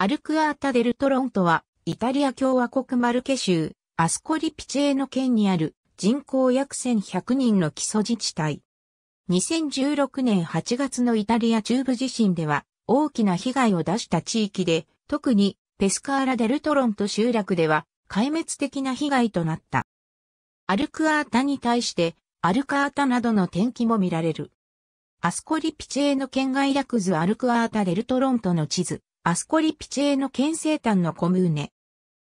アルクアータ・デル・トロントは、イタリア共和国マルケ州、アスコリピチェーノ県にある人口約1100人の基礎自治体。2016年8月のイタリア中部地震では大きな被害を出した地域で、特にペスカーラ・デル・トロント集落では壊滅的な被害となった。アルクアータに対してアルカータなどの天気も見られる。アスコリピチェーノ県外略図アルクアータ・デル・トロントの地図。アスコリピチェーの県西端のコムーネ。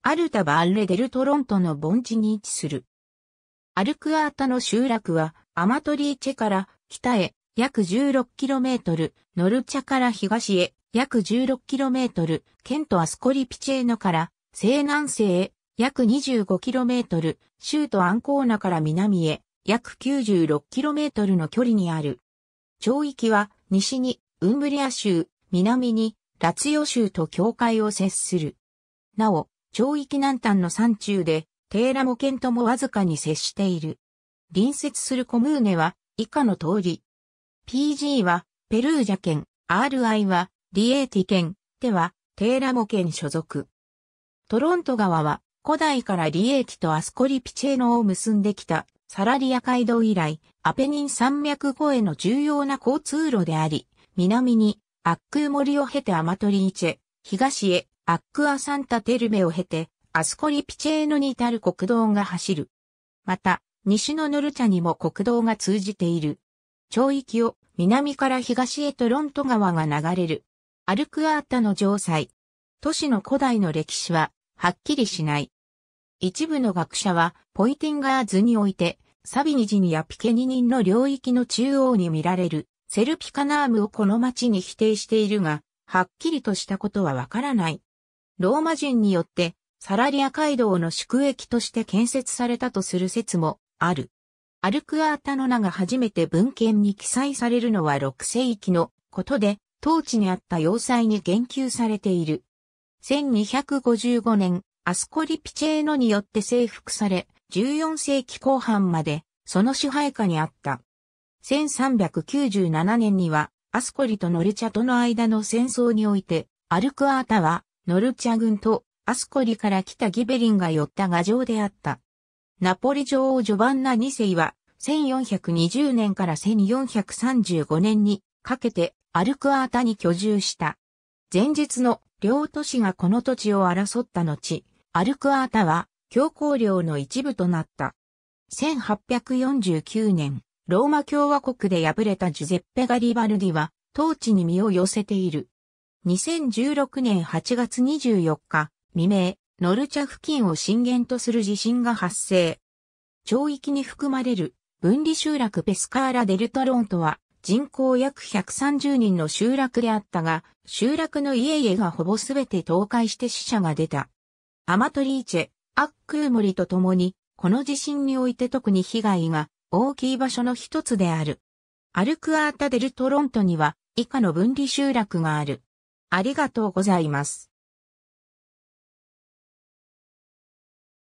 アルタバ・アンレ・デル・トロントの盆地に位置する。アルクアータの集落は、アマトリーチェから北へ約 16km、ノルチャから東へ約 16km、県とアスコリピチェーノから西南西へ約 25km、州とアンコーナから南へ約 96km の距離にある。町域は西にウンブリア州、南にラツヨ州と境界を接する。なお、町域南端の山中で、テーラも県ともわずかに接している。隣接するコムーネは、以下の通り。PG は、ペルージャ県、RI は、リエーティ県、では、テーラモ県所属。トロント川は、古代からリエーティとアスコリピチェーノを結んできた、サラリア街道以来、アペニン山脈越えの重要な交通路であり、南にアックー森を経てアマトリーチェ、東へ、アックアサンタテルメを経て、アスコリピチェーノに至る国道が走る。また、西のノルチャにも国道が通じている。町域を南から東へとロント川が流れる。アルクアータの城塞。都市の古代の歴史は、はっきりしない。一部の学者は、ポイティンガー図において、サビニジニやピケニニンの領域の中央に見られる、セルピカナームをこの町に否定しているが、はっきりとしたことはわからない。ローマ人によって、サラリア街道の宿駅として建設されたとする説もある。アルクアータの名が初めて文献に記載されるのは6世紀のことで、当地にあった要塞に言及されている。1255年、アスコリピチェーノによって征服され、14世紀後半まで、その支配下にあった。1397年には、アスコリとノルチャとの間の戦争において、アルクアータは、ノルチャ軍とアスコリから来たギベリンが寄った牙城であった。ナポリ女王ジョバンナ2世は、1420年から1435年にかけてアルクアータに居住した。前日の両都市がこの土地を争った後、アルクアータは強行領の一部となった。1849年、ローマ共和国で敗れたジュゼッペ・ガリバルディは、当地に身を寄せている。2016年8月24日、未明、ノルチャ付近を震源とする地震が発生。町域に含まれる分離集落ペスカーラ・デルトロンとは人口約130人の集落であったが、集落の家々がほぼすべて倒壊して死者が出た。アマトリーチェ、アックーモリと共に、この地震において特に被害が大きい場所の一つである。アルクアータデルトロントには以下の分離集落がある。ありがとうございます。